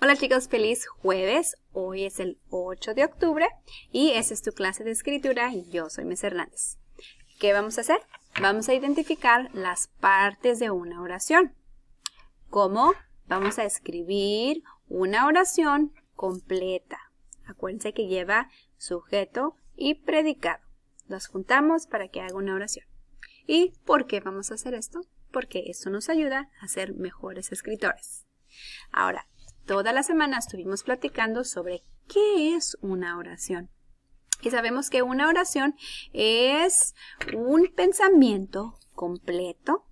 Hola chicos, feliz jueves. Hoy es el 8 de octubre y esa es tu clase de escritura y yo soy Miss Hernández. ¿Qué vamos a hacer? Vamos a identificar las partes de una oración. ¿Cómo? Vamos a escribir una oración completa. Acuérdense que lleva sujeto y predicado. Las juntamos para que haga una oración. ¿Y por qué vamos a hacer esto? Porque eso nos ayuda a ser mejores escritores. Ahora, Toda la semana estuvimos platicando sobre qué es una oración. Y sabemos que una oración es un pensamiento completo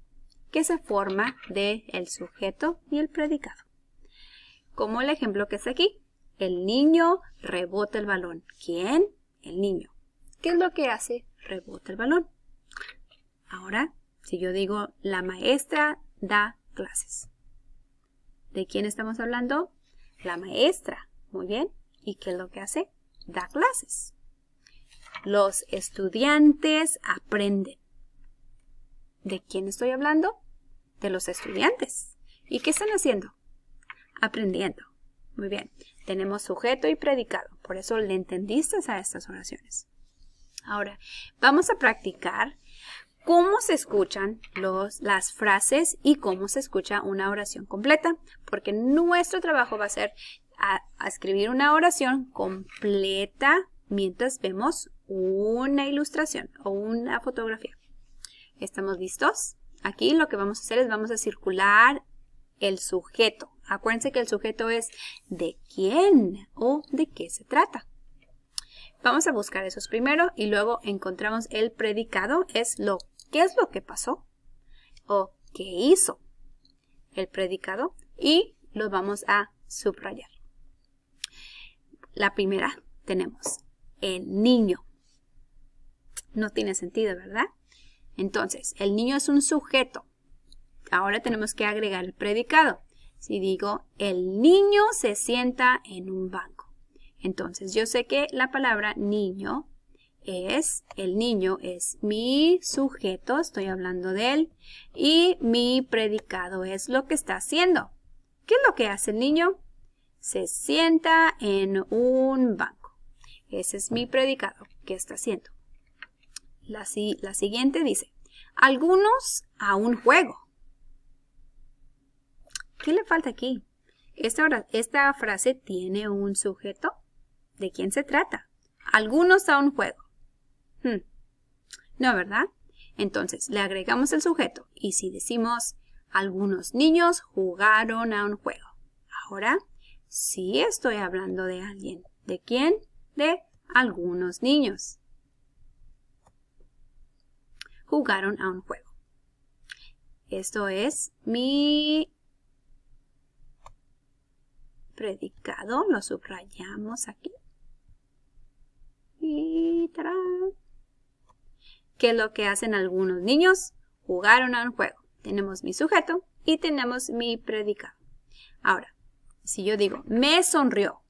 que se forma de el sujeto y el predicado. Como el ejemplo que es aquí, el niño rebota el balón. ¿Quién? El niño. ¿Qué es lo que hace? Rebota el balón. Ahora, si yo digo, la maestra da clases. ¿De quién estamos hablando? La maestra. Muy bien. ¿Y qué es lo que hace? Da clases. Los estudiantes aprenden. ¿De quién estoy hablando? De los estudiantes. ¿Y qué están haciendo? Aprendiendo. Muy bien. Tenemos sujeto y predicado. Por eso le entendiste a estas oraciones. Ahora, vamos a practicar cómo se escuchan los, las frases y cómo se escucha una oración completa, porque nuestro trabajo va a ser escribir una oración completa mientras vemos una ilustración o una fotografía. ¿Estamos listos? Aquí lo que vamos a hacer es vamos a circular el sujeto. Acuérdense que el sujeto es de quién o de qué se trata. Vamos a buscar esos primero y luego encontramos el predicado, es lo ¿Qué es lo que pasó? ¿O qué hizo? El predicado. Y lo vamos a subrayar. La primera tenemos el niño. No tiene sentido, ¿verdad? Entonces, el niño es un sujeto. Ahora tenemos que agregar el predicado. Si digo, el niño se sienta en un banco. Entonces, yo sé que la palabra niño es, el niño es mi sujeto, estoy hablando de él, y mi predicado es lo que está haciendo. ¿Qué es lo que hace el niño? Se sienta en un banco. Ese es mi predicado. ¿Qué está haciendo? La, la siguiente dice, algunos a un juego. ¿Qué le falta aquí? Esta, esta frase tiene un sujeto. ¿De quién se trata? Algunos a un juego. Hmm. No, ¿verdad? Entonces, le agregamos el sujeto. Y si decimos, algunos niños jugaron a un juego. Ahora, sí estoy hablando de alguien. ¿De quién? De algunos niños. Jugaron a un juego. Esto es mi predicado. Lo subrayamos aquí. Y ¡tarán! ¿Qué es lo que hacen algunos niños? Jugaron a un juego. Tenemos mi sujeto y tenemos mi predicado. Ahora, si yo digo, me sonrió.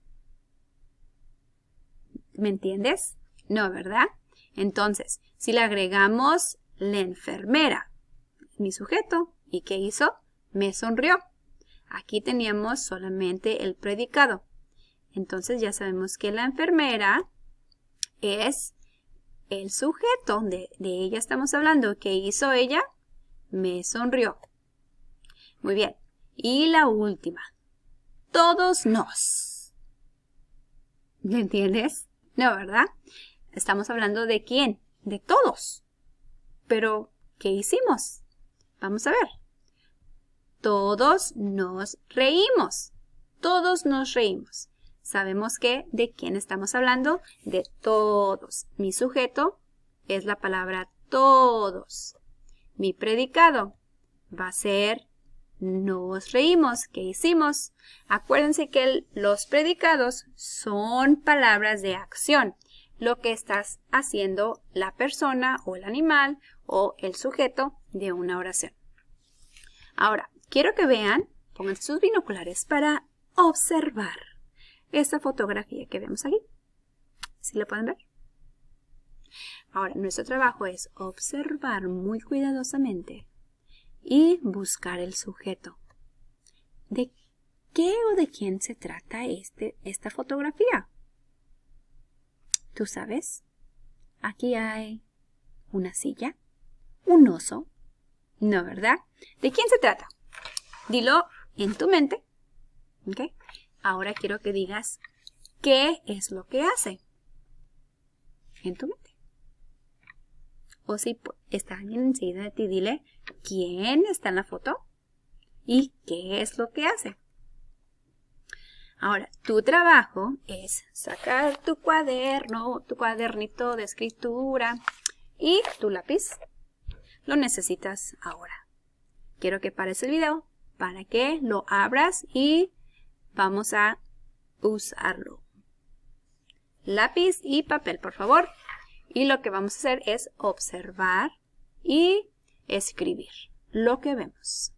¿Me entiendes? No, ¿verdad? Entonces, si le agregamos la enfermera, mi sujeto, ¿y qué hizo? Me sonrió. Aquí teníamos solamente el predicado. Entonces ya sabemos que la enfermera es el sujeto de, de ella estamos hablando, ¿qué hizo ella, me sonrió. Muy bien. Y la última. Todos nos. ¿Me entiendes? No, ¿verdad? Estamos hablando de quién. De todos. Pero, ¿qué hicimos? Vamos a ver. Todos nos reímos. Todos nos reímos. Sabemos que de quién estamos hablando, de todos. Mi sujeto es la palabra todos. Mi predicado va a ser nos reímos, ¿qué hicimos? Acuérdense que los predicados son palabras de acción, lo que estás haciendo la persona o el animal o el sujeto de una oración. Ahora, quiero que vean, pongan sus binoculares para observar esta fotografía que vemos aquí. si la pueden ver? Ahora, nuestro trabajo es observar muy cuidadosamente y buscar el sujeto. ¿De qué o de quién se trata este, esta fotografía? Tú sabes, aquí hay una silla, un oso, ¿no verdad? ¿De quién se trata? Dilo en tu mente, Ahora quiero que digas qué es lo que hace en tu mente. O si está enseguida de ti, dile quién está en la foto y qué es lo que hace. Ahora, tu trabajo es sacar tu cuaderno, tu cuadernito de escritura y tu lápiz. Lo necesitas ahora. Quiero que pares el video para que lo abras y vamos a usarlo. Lápiz y papel, por favor. Y lo que vamos a hacer es observar y escribir lo que vemos.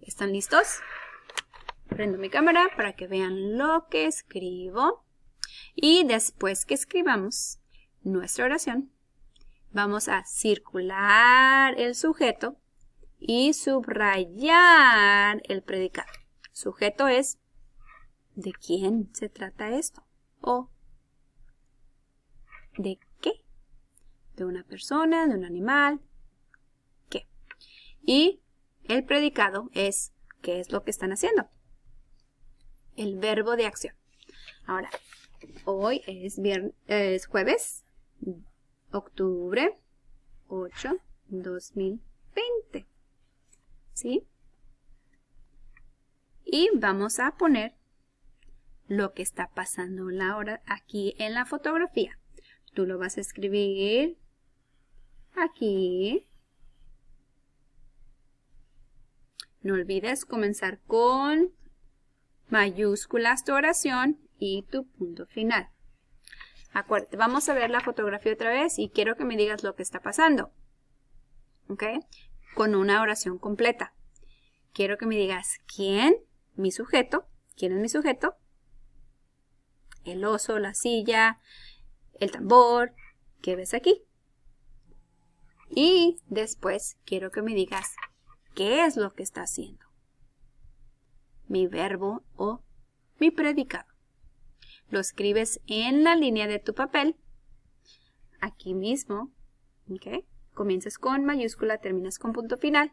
¿Están listos? Prendo mi cámara para que vean lo que escribo. Y después que escribamos nuestra oración, vamos a circular el sujeto y subrayar el predicado. Sujeto es ¿de quién se trata esto? O ¿de qué? De una persona, de un animal, ¿qué? Y el predicado es ¿qué es lo que están haciendo? El verbo de acción. Ahora, hoy es, es jueves, octubre 8, 2020. ¿Sí? y vamos a poner lo que está pasando la hora aquí en la fotografía. Tú lo vas a escribir aquí. No olvides comenzar con mayúsculas tu oración y tu punto final. Acuérdate, vamos a ver la fotografía otra vez y quiero que me digas lo que está pasando. ¿Ok? Con una oración completa. Quiero que me digas quién, mi sujeto. ¿Quién es mi sujeto? El oso, la silla, el tambor, ¿qué ves aquí? Y después quiero que me digas qué es lo que está haciendo. Mi verbo o mi predicado. Lo escribes en la línea de tu papel, aquí mismo, ¿ok? Comienzas con mayúscula, terminas con punto final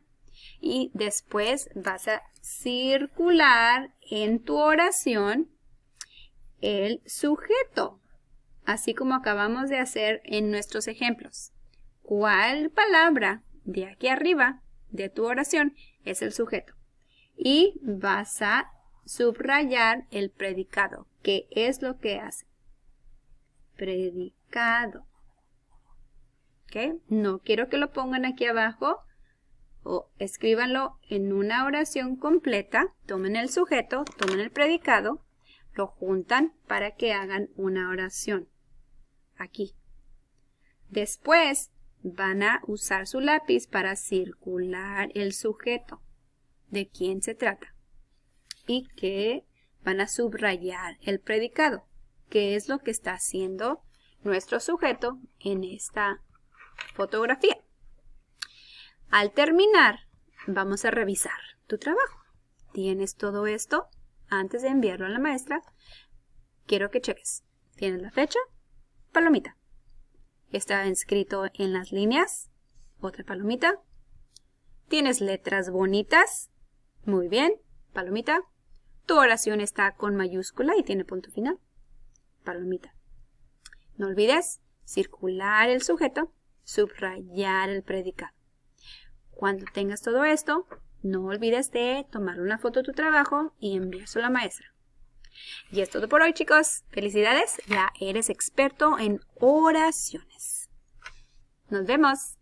y después vas a circular en tu oración el sujeto, así como acabamos de hacer en nuestros ejemplos. ¿Cuál palabra de aquí arriba de tu oración es el sujeto? Y vas a subrayar el predicado, que es lo que hace. Predicado. ¿Ok? No quiero que lo pongan aquí abajo o escríbanlo en una oración completa, tomen el sujeto, tomen el predicado, lo juntan para que hagan una oración. Aquí. Después van a usar su lápiz para circular el sujeto. ¿De quién se trata? Y que van a subrayar el predicado. ¿Qué es lo que está haciendo nuestro sujeto en esta fotografía? Al terminar, vamos a revisar tu trabajo. ¿Tienes todo esto? Antes de enviarlo a la maestra, quiero que cheques. ¿Tienes la fecha? Palomita. ¿Está inscrito en las líneas? Otra palomita. ¿Tienes letras bonitas? Muy bien. Palomita. Tu oración está con mayúscula y tiene punto final. Palomita. No olvides circular el sujeto, subrayar el predicado. Cuando tengas todo esto, no olvides de tomar una foto de tu trabajo y enviárselo a la maestra. Y es todo por hoy, chicos. Felicidades, ya eres experto en oraciones. Nos vemos.